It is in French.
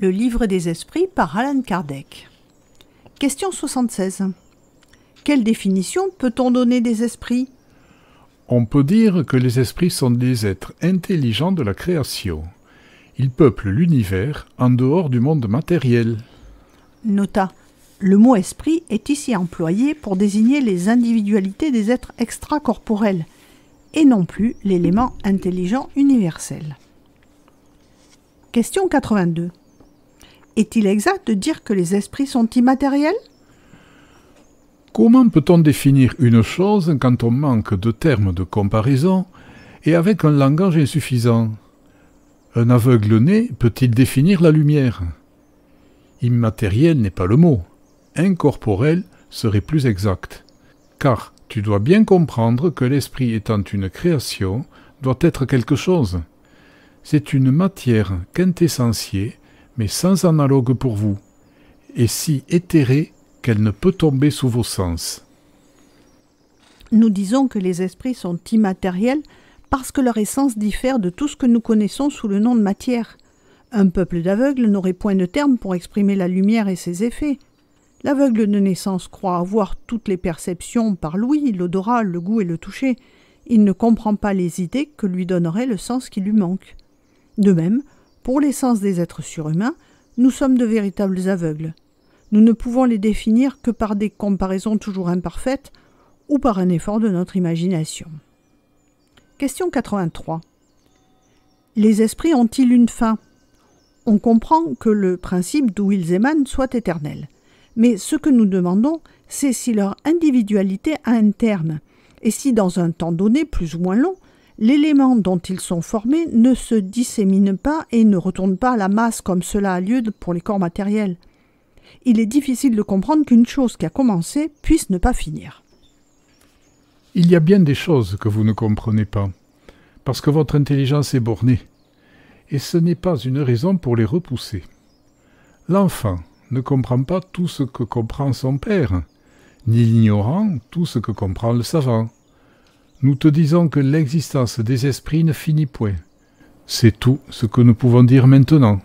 Le livre des esprits par Alan Kardec. Question 76. Quelle définition peut-on donner des esprits On peut dire que les esprits sont des êtres intelligents de la création. Ils peuplent l'univers en dehors du monde matériel. Nota. Le mot esprit est ici employé pour désigner les individualités des êtres extracorporels et non plus l'élément intelligent universel. Question 82. Est-il exact de dire que les esprits sont immatériels Comment peut-on définir une chose quand on manque de termes de comparaison et avec un langage insuffisant Un aveugle né peut-il définir la lumière Immatériel n'est pas le mot. Incorporel serait plus exact. Car tu dois bien comprendre que l'esprit étant une création doit être quelque chose. C'est une matière quintessentielle mais sans analogue pour vous, et si éthérée qu'elle ne peut tomber sous vos sens. Nous disons que les esprits sont immatériels parce que leur essence diffère de tout ce que nous connaissons sous le nom de matière. Un peuple d'aveugles n'aurait point de terme pour exprimer la lumière et ses effets. L'aveugle de naissance croit avoir toutes les perceptions par l'ouïe, l'odorat, le goût et le toucher. Il ne comprend pas les idées que lui donnerait le sens qui lui manque. De même, pour l'essence des êtres surhumains, nous sommes de véritables aveugles. Nous ne pouvons les définir que par des comparaisons toujours imparfaites ou par un effort de notre imagination. Question 83. Les esprits ont-ils une fin On comprend que le principe d'où ils émanent soit éternel. Mais ce que nous demandons, c'est si leur individualité a un terme, et si dans un temps donné plus ou moins long, l'élément dont ils sont formés ne se dissémine pas et ne retourne pas à la masse comme cela a lieu pour les corps matériels. Il est difficile de comprendre qu'une chose qui a commencé puisse ne pas finir. Il y a bien des choses que vous ne comprenez pas, parce que votre intelligence est bornée, et ce n'est pas une raison pour les repousser. L'enfant ne comprend pas tout ce que comprend son père, ni l'ignorant tout ce que comprend le savant nous te disons que l'existence des esprits ne finit point. C'est tout ce que nous pouvons dire maintenant.